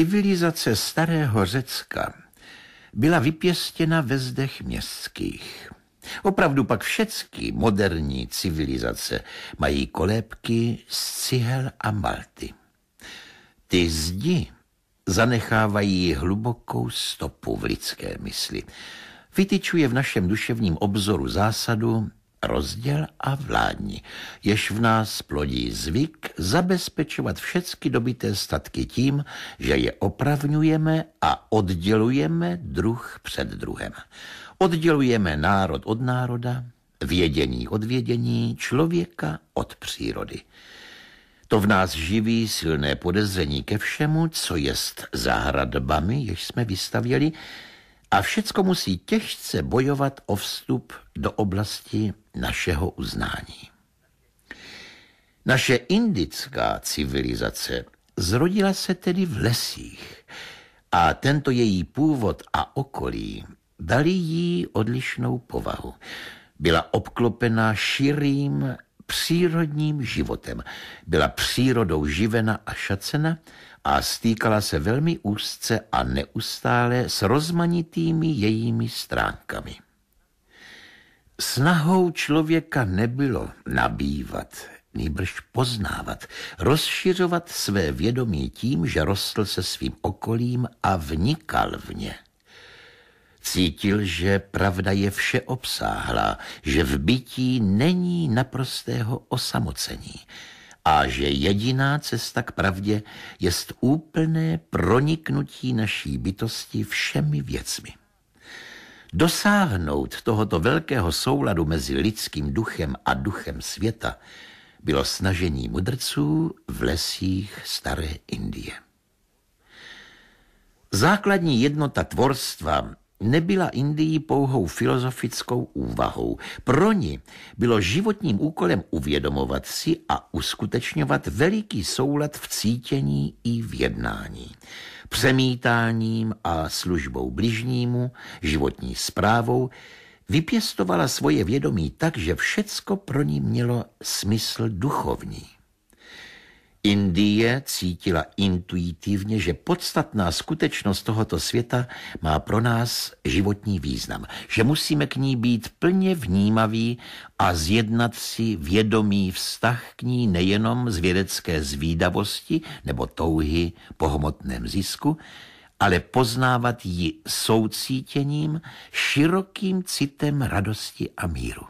Civilizace starého Řecka byla vypěstěna ve zdech městských. Opravdu pak všechny moderní civilizace mají kolébky z cihel a malty. Ty zdi zanechávají hlubokou stopu v lidské mysli. Vytyčuje v našem duševním obzoru zásadu, rozděl a vládni, jež v nás plodí zvyk zabezpečovat všechny dobité statky tím, že je opravňujeme a oddělujeme druh před druhem. Oddělujeme národ od národa, vědění od vědění, člověka od přírody. To v nás živí silné podezření ke všemu, co jest zahradbami, jež jsme vystavěli, a všecko musí těžce bojovat o vstup do oblasti našeho uznání. Naše indická civilizace zrodila se tedy v lesích a tento její původ a okolí dali jí odlišnou povahu. Byla obklopena širým přírodním životem, byla přírodou živena a šacena, a stýkala se velmi úzce a neustále s rozmanitými jejími stránkami. Snahou člověka nebylo nabývat, nýbrž poznávat, rozšiřovat své vědomí tím, že rostl se svým okolím a vnikal v ně. Cítil, že pravda je všeobsáhlá, že v bytí není naprostého osamocení, a že jediná cesta k pravdě jest úplné proniknutí naší bytosti všemi věcmi. Dosáhnout tohoto velkého souladu mezi lidským duchem a duchem světa bylo snažení mudrců v lesích staré Indie. Základní jednota tvorstva nebyla Indii pouhou filozofickou úvahou. Pro ní bylo životním úkolem uvědomovat si a uskutečňovat veliký soulad v cítění i v jednání. Přemítáním a službou bližnímu, životní zprávou, vypěstovala svoje vědomí tak, že všecko pro ní mělo smysl duchovní. Indie cítila intuitivně, že podstatná skutečnost tohoto světa má pro nás životní význam, že musíme k ní být plně vnímaví a zjednat si vědomý vztah k ní nejenom z vědecké zvídavosti nebo touhy po hmotném zisku, ale poznávat ji soucítěním, širokým citem radosti a míru.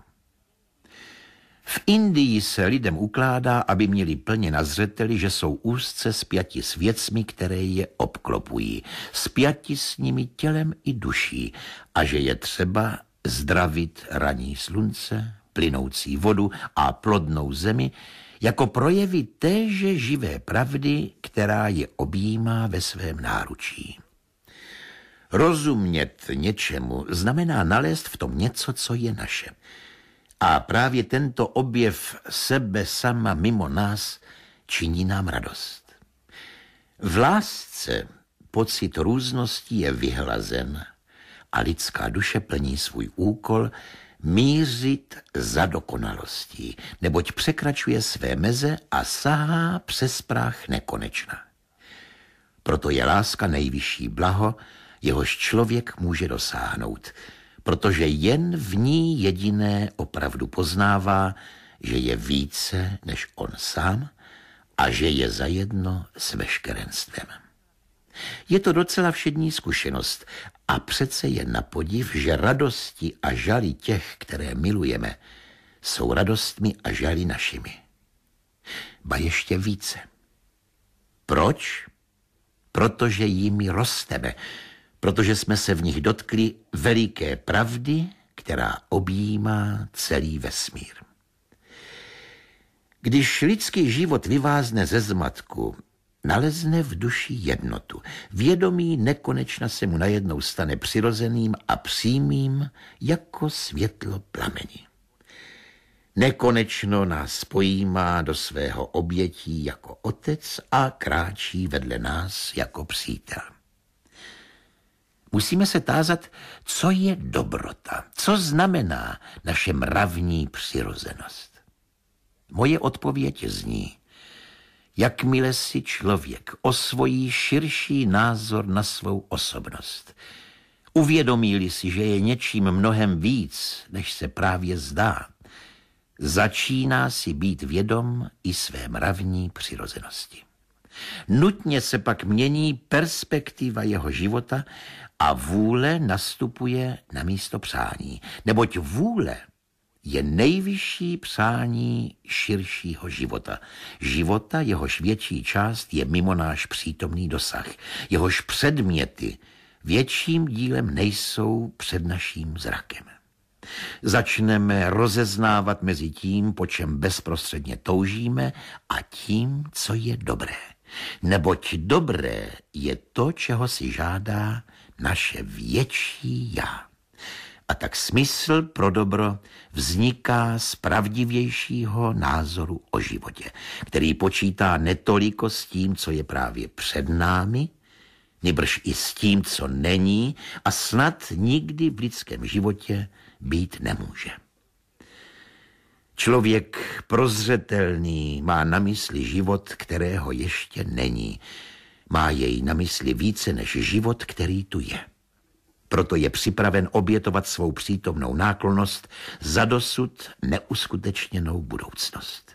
V Indii se lidem ukládá, aby měli plně na zřeteli, že jsou úzce spjati s věcmi, které je obklopují, spjati s nimi tělem i duší a že je třeba zdravit raní slunce, plynoucí vodu a plodnou zemi, jako projevy téže živé pravdy, která je objímá ve svém náručí. Rozumět něčemu znamená nalézt v tom něco, co je naše. A právě tento objev sebe sama mimo nás činí nám radost. V lásce pocit různosti je vyhlazen a lidská duše plní svůj úkol mířit za dokonalostí, neboť překračuje své meze a sahá přes práh nekonečna. Proto je láska nejvyšší blaho, jehož člověk může dosáhnout – protože jen v ní jediné opravdu poznává, že je více než on sám a že je zajedno s veškerenstvem. Je to docela všední zkušenost a přece je na podiv, že radosti a žaly těch, které milujeme, jsou radostmi a žaly našimi. Ba ještě více. Proč? Protože jimi rosteme, protože jsme se v nich dotkli veliké pravdy, která objímá celý vesmír. Když lidský život vyvázne ze zmatku, nalezne v duši jednotu. Vědomí nekonečna se mu najednou stane přirozeným a přímým jako světlo plamení. Nekonečno nás spojímá do svého obětí jako otec a kráčí vedle nás jako přítel. Musíme se tázat, co je dobrota, co znamená naše mravní přirozenost. Moje odpověď zní, jakmile si člověk osvojí širší názor na svou osobnost, uvědomí si, že je něčím mnohem víc, než se právě zdá, začíná si být vědom i své mravní přirozenosti. Nutně se pak mění perspektiva jeho života a vůle nastupuje na místo přání, neboť vůle je nejvyšší přání širšího života. Života, jehož větší část je mimo náš přítomný dosah, jehož předměty větším dílem nejsou před naším zrakem. Začneme rozeznávat mezi tím, po čem bezprostředně toužíme a tím, co je dobré. Neboť dobré je to, čeho si žádá naše větší já. A tak smysl pro dobro vzniká z pravdivějšího názoru o životě, který počítá netoliko s tím, co je právě před námi, nebrž i s tím, co není a snad nikdy v lidském životě být nemůže. Člověk prozřetelný má na mysli život, kterého ještě není, má jej na mysli více než život, který tu je. Proto je připraven obětovat svou přítomnou náklonnost za dosud neuskutečněnou budoucnost.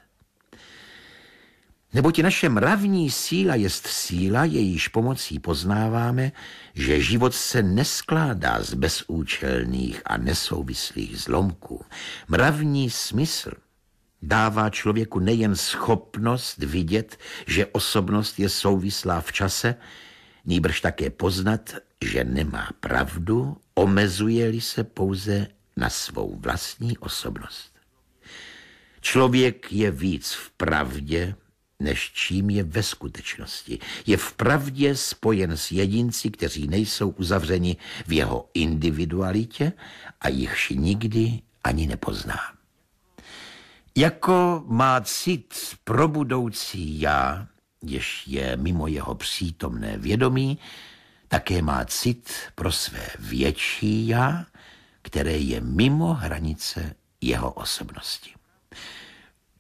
Neboť naše mravní síla je síla, jejíž pomocí poznáváme, že život se neskládá z bezúčelných a nesouvislých zlomků. Mravní smysl dává člověku nejen schopnost vidět, že osobnost je souvislá v čase, nýbrž také poznat, že nemá pravdu, omezuje-li se pouze na svou vlastní osobnost. Člověk je víc v pravdě, než čím je ve skutečnosti. Je v pravdě spojen s jedinci, kteří nejsou uzavřeni v jeho individualitě a jichž nikdy ani nepozná. Jako má cit pro budoucí já, jež je mimo jeho přítomné vědomí, také má cit pro své větší já, které je mimo hranice jeho osobnosti.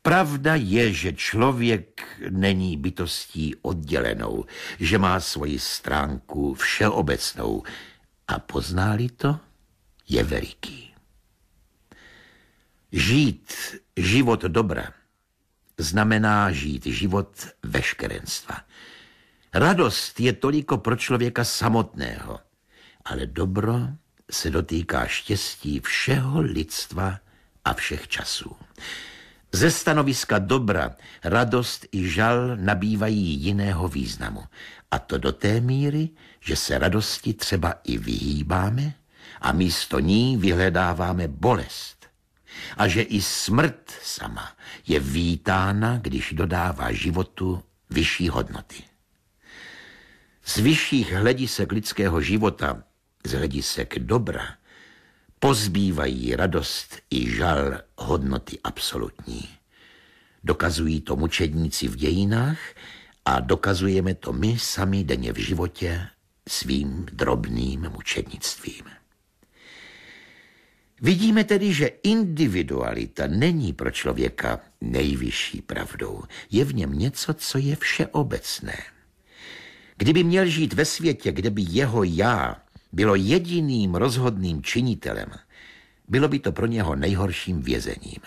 Pravda je, že člověk není bytostí oddělenou, že má svoji stránku všeobecnou a poználi to, je veliký. Žít Život dobra znamená žít život veškerenstva. Radost je toliko pro člověka samotného, ale dobro se dotýká štěstí všeho lidstva a všech časů. Ze stanoviska dobra radost i žal nabývají jiného významu. A to do té míry, že se radosti třeba i vyhýbáme a místo ní vyhledáváme bolest a že i smrt sama je vítána, když dodává životu vyšší hodnoty. Z vyšších hledisek lidského života, z hledisek dobra, pozbývají radost i žal hodnoty absolutní. Dokazují to mučedníci v dějinách a dokazujeme to my sami denně v životě svým drobným mučednictvím. Vidíme tedy, že individualita není pro člověka nejvyšší pravdou. Je v něm něco, co je všeobecné. Kdyby měl žít ve světě, kde by jeho já bylo jediným rozhodným činitelem, bylo by to pro něho nejhorším vězením.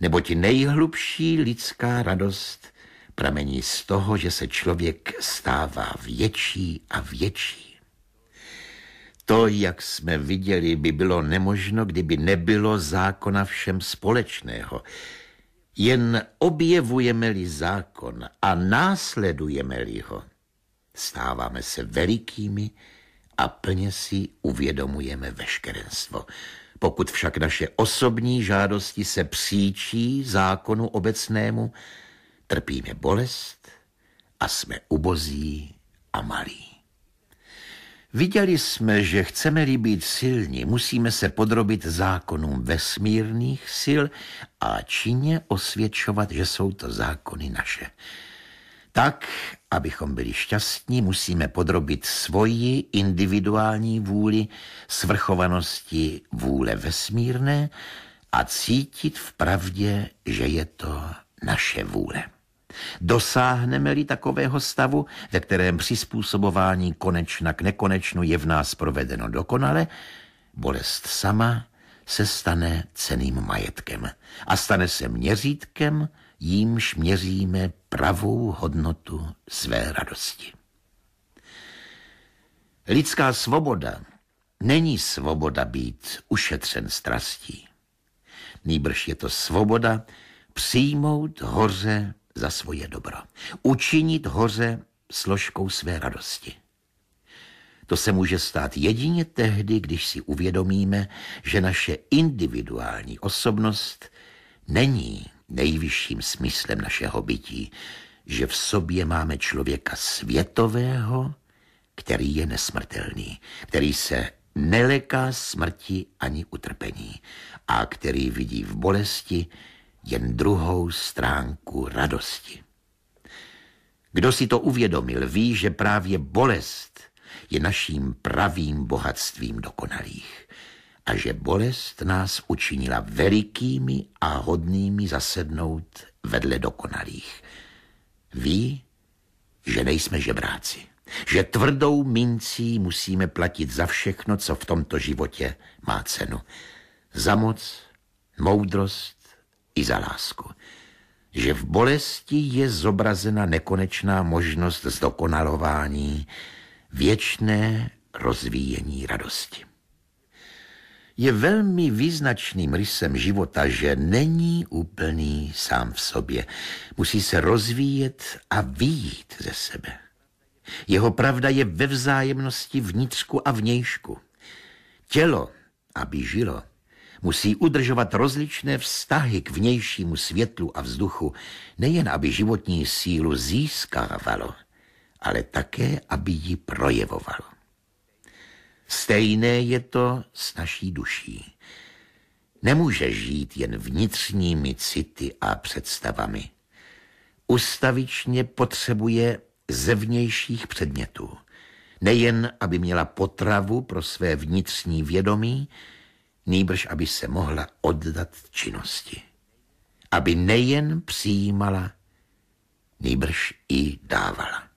Neboť nejhlubší lidská radost pramení z toho, že se člověk stává větší a větší. To, jak jsme viděli, by bylo nemožno, kdyby nebylo zákona všem společného. Jen objevujeme-li zákon a následujeme-li ho, stáváme se velikými a plně si uvědomujeme veškerenstvo. Pokud však naše osobní žádosti se příčí zákonu obecnému, trpíme bolest a jsme ubozí a malí. Viděli jsme, že chceme-li být silní, musíme se podrobit zákonům vesmírných sil a Číně osvědčovat, že jsou to zákony naše. Tak, abychom byli šťastní, musíme podrobit svoji individuální vůli svrchovanosti vůle vesmírné a cítit v pravdě, že je to naše vůle. Dosáhneme-li takového stavu, ve kterém přizpůsobování konečna k nekonečnu je v nás provedeno dokonale, bolest sama se stane ceným majetkem a stane se měřítkem, jímž měříme pravou hodnotu své radosti. Lidská svoboda není svoboda být ušetřen strastí. Nýbrž je to svoboda přijmout hoře za svoje dobro. Učinit hoře složkou své radosti. To se může stát jedině tehdy, když si uvědomíme, že naše individuální osobnost není nejvyšším smyslem našeho bytí, že v sobě máme člověka světového, který je nesmrtelný, který se neleká smrti ani utrpení a který vidí v bolesti jen druhou stránku radosti. Kdo si to uvědomil, ví, že právě bolest je naším pravým bohatstvím dokonalých a že bolest nás učinila velikými a hodnými zasednout vedle dokonalých. Ví, že nejsme žebráci, že tvrdou mincí musíme platit za všechno, co v tomto životě má cenu. Za moc, moudrost, i za lásku. Že v bolesti je zobrazena nekonečná možnost zdokonalování, věčné rozvíjení radosti. Je velmi význačným rysem života, že není úplný sám v sobě. Musí se rozvíjet a výjít ze sebe. Jeho pravda je ve vzájemnosti vnitřku a vnějšku. Tělo, aby žilo, musí udržovat rozličné vztahy k vnějšímu světlu a vzduchu, nejen aby životní sílu získávalo, ale také, aby ji projevovalo. Stejné je to s naší duší. Nemůže žít jen vnitřními city a představami. Ustavičně potřebuje zevnějších předmětů. Nejen, aby měla potravu pro své vnitřní vědomí, nýbrž aby se mohla oddat činnosti. Aby nejen přijímala, nýbrž i dávala.